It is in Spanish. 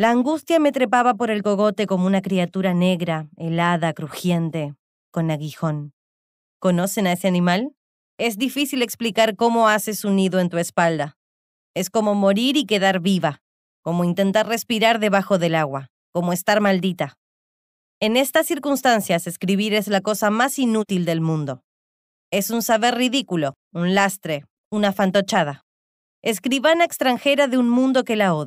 La angustia me trepaba por el cogote como una criatura negra, helada, crujiente, con aguijón. ¿Conocen a ese animal? Es difícil explicar cómo hace su nido en tu espalda. Es como morir y quedar viva, como intentar respirar debajo del agua, como estar maldita. En estas circunstancias escribir es la cosa más inútil del mundo. Es un saber ridículo, un lastre, una fantochada. Escribana extranjera de un mundo que la odia.